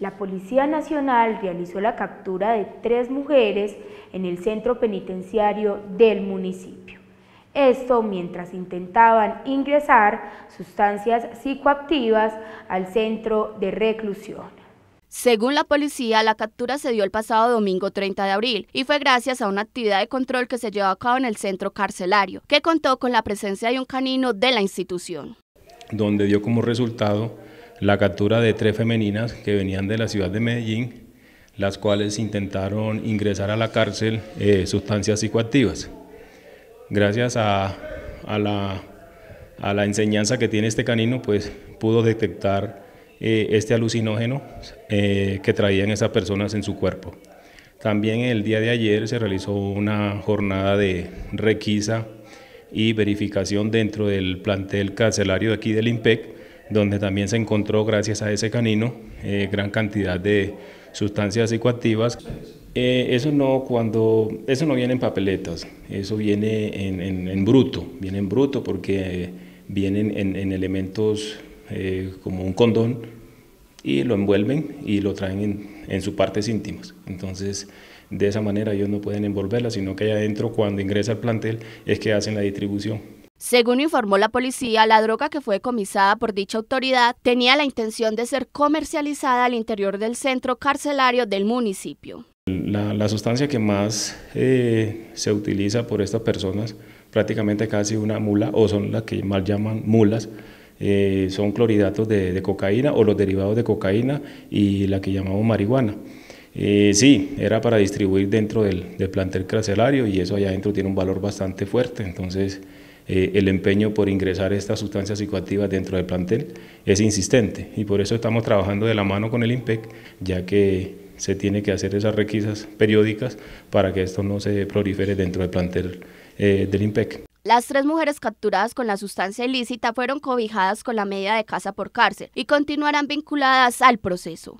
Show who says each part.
Speaker 1: La Policía Nacional realizó la captura de tres mujeres en el centro penitenciario del municipio. Esto mientras intentaban ingresar sustancias psicoactivas al centro de reclusión. Según la policía, la captura se dio el pasado domingo 30 de abril y fue gracias a una actividad de control que se llevó a cabo en el centro carcelario, que contó con la presencia de un canino de la institución.
Speaker 2: Donde dio como resultado la captura de tres femeninas que venían de la ciudad de Medellín, las cuales intentaron ingresar a la cárcel eh, sustancias psicoactivas. Gracias a, la, enseñanza que tiene este canino, pues pudo detectar eh, este alucinógeno eh, que traían esas personas en su cuerpo. También el día de ayer se realizó una jornada de requisa y verificación dentro del plantel carcelario de aquí del IMPEC, donde también se encontró, gracias a ese canino, eh, gran cantidad de sustancias psicoactivas. Eh, eso, no cuando, eso no viene en papeletas, eso viene en, en, bruto, viene en bruto porque vienen en, elementos eh, como un condón y lo envuelven y lo traen en, sus partes íntimas. Entonces, de esa manera ellos no pueden envolverla, sino que allá adentro cuando ingresa al plantel es que hacen la distribución.
Speaker 1: Según informó la policía, la droga que fue comisada por dicha autoridad tenía la intención de ser comercializada al interior del centro carcelario del municipio.
Speaker 2: La, sustancia que más eh, se utiliza por estas personas, prácticamente casi una mula, o son las que mal llaman mulas, eh, son cloridatos de, cocaína o los derivados de cocaína y la que llamamos marihuana. Eh, sí, era para distribuir dentro del, del plantel carcelario y eso allá adentro tiene un valor bastante fuerte, entonces... Eh, el empeño por ingresar estas sustancias psicoactivas dentro del plantel es insistente y por eso estamos trabajando de la mano con el IMPEC, ya que se tiene que hacer esas requisas periódicas para que esto no se prolifere dentro del plantel eh, del IMPEC.
Speaker 1: Las tres mujeres capturadas con la sustancia ilícita fueron cobijadas con la medida de casa por cárcel y continuarán vinculadas al proceso.